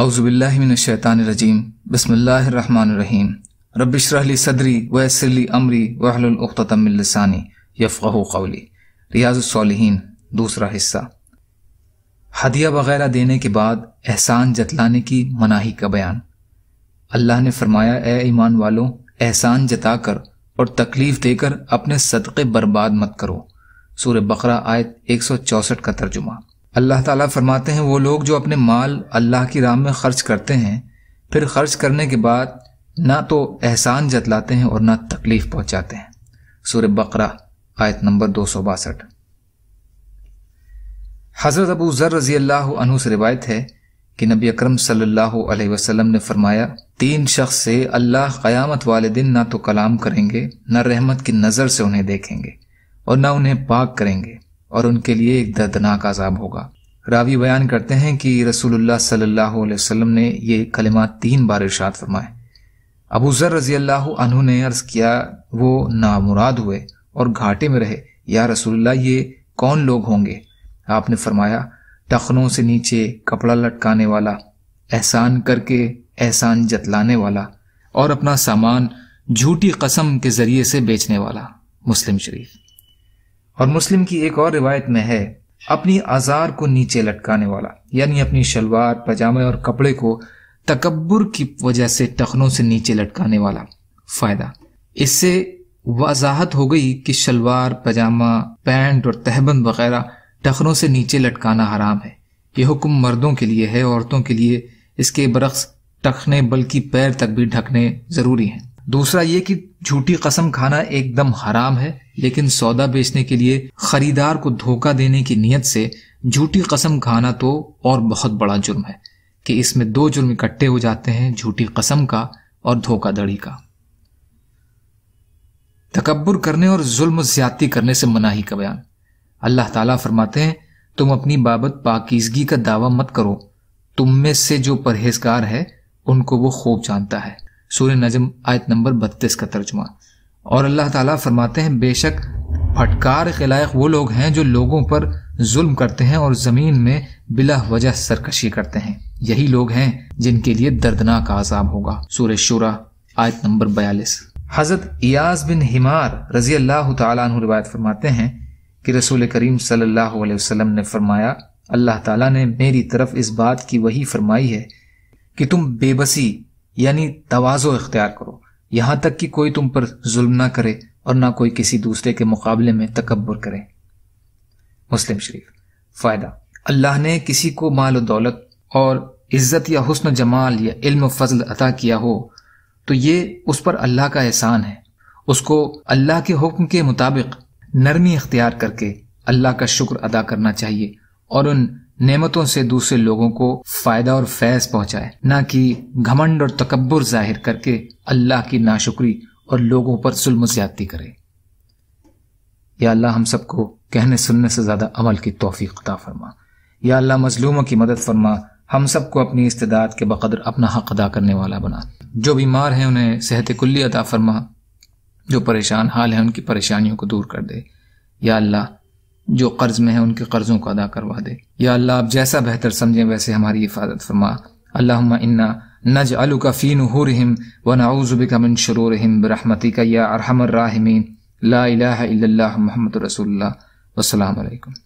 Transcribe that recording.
अउज़बिल्लिमिनशैतानरजीम बसमीम रबिशरली सदरी वसली अमरी वहलतमिलसानी यफ़ो कौली दूसरा हिस्सा हदिया वगैरह देने के बाद एहसान जतलाने की मनाही का बयान अल्लाह ने फरमाया ए ईमान वालों एहसान जताकर और तकलीफ़ देकर अपने सदक़े बर्बाद मत करो सूर बकरा आयत एक सौ चौंसठ का तर्जुमा अल्लाह ताला फरमाते हैं वो लोग जो अपने माल अल्लाह की राह में खर्च करते हैं फिर खर्च करने के बाद ना तो एहसान जतलाते हैं और ना तकलीफ पहुंचाते हैं सूर बकरा आयत नंबर दो सौ बासठ हज़रत अबू ज़र रज़ी अल्लाह से रिवायत है कि नबी अक्रम सल्लल्लाहु वसल्लम ने फरमाया तीन शख्स से अल्लाह क़यामत वाले दिन ना तो कलाम करेंगे न रहमत की नज़र से उन्हें देखेंगे और ना उन्हें पाक करेंगे और उनके लिए एक दर्दनाक आजाब होगा रावी बयान करते हैं कि रसूलुल्लाह सल्लल्लाहु अलैहि वसल्लम ने ये कलिमा तीन बार इरशाद फरमाए अबू जर रजी अल्लाह अनु ने अर्ज़ किया वो नामुराद हुए और घाटे में रहे या रसूलुल्लाह ये कौन लोग होंगे आपने फरमाया टखनों से नीचे कपड़ा लटकाने वाला एहसान करके एहसान जतलाने वाला और अपना सामान झूठी कसम के जरिए से बेचने वाला मुस्लिम शरीफ और मुस्लिम की एक और रिवायत में है अपनी आजार को नीचे लटकाने वाला यानी अपनी शलवार पजामे और कपड़े को तकबर की वजह से टखनों से नीचे लटकाने वाला फायदा इससे वजाहत हो गई कि शलवार पजामा पैंट और तहबंद वगैरह टखनों से नीचे लटकाना हराम है यह हुक्म मर्दों के लिए है औरतों के लिए इसके बरक्स टखने बल्कि पैर तक भी ढकने ज़रूरी हैं दूसरा ये कि झूठी कसम खाना एकदम हराम है लेकिन सौदा बेचने के लिए खरीदार को धोखा देने की नीयत से झूठी कसम खाना तो और बहुत बड़ा जुर्म है कि इसमें दो जुर्म इकट्ठे हो जाते हैं झूठी कसम का और धोखाधड़ी का तकबर करने और जुल्म ज्यादती करने से मनाही का बयान अल्लाह ताला फरमाते हैं तुम अपनी बाबत पाकिजगी का दावा मत करो तुम में से जो परहेजगार है उनको वो खूब जानता है सूर्य नजम आयत नंबर बत्तीस का तर्जुमा और अल्लाह ताला फरमाते हैं बेशक फटकार के लायक वो लोग हैं जो लोगों पर जुल्म करते हैं और ज़मीन में बिला वजह सरकशी करते हैं यही लोग हैं जिनके लिए दर्दनाक आजाब होगा सूर्य शुरा आयत नंबर बयालीस हज़रत इयाज बिन हिमार रजी अल्लाह तु रिवायत फरमाते हैं कि रसूल करीम सल्लाम ने फरमाया अल्लाह तला ने मेरी तरफ इस बात की वही फरमाई है कि तुम बेबसी यानी तवाजो इख्तियार करो यहां तक कि कोई तुम पर जुल्म ना करे और ना कोई किसी दूसरे के मुकाबले में तकबर करे मुस्लिम शरीफ फ़ायदा अल्लाह ने किसी को माल और दौलत और इज़्ज़त या हसन जमाल या इल्म फजल अता किया हो तो ये उस पर अल्लाह का एहसान है उसको अल्लाह के हुक्म के मुताबिक नरमी इख्तियार करके अल्लाह का शुक्र अदा करना चाहिए और उन नेमतों से दूसरे लोगों को फायदा और फैज पहुंचाए न कि घमंड और तकबर जाहिर करके अल्लाह की नाशुक्री और लोगों पर जुल्म ज्यादती करे या अल्लाह हम सबको कहने सुनने से ज़्यादा अमल की तोफ़ीक फरमा या अल्लाह मजलूमों की मदद फरमा हम सबको अपनी इस्तेदाद के बकदर अपना हक अदा करने वाला बना जो बीमार हैं उन्हें सेहत कुल्ली अता फरमा जो परेशान हाल है उनकी परेशानियों को दूर कर दे या अल्लाह जो कर्ज में है उनके कर्जों को अदा करवा दे या अल्लाह आप जैसा बेहतर समझें वैसे हमारी हिफाजत फरमा अल्लाह इन्ना नज अलू का फ़ीन हो रहीम व नाउज़ुब का मन शरूर हिम बरहमती का या अरहमर राहमीन ला इलाह इल्लल्लाह मोहम्मद रसूलुल्लाह वसलाम अलैकुम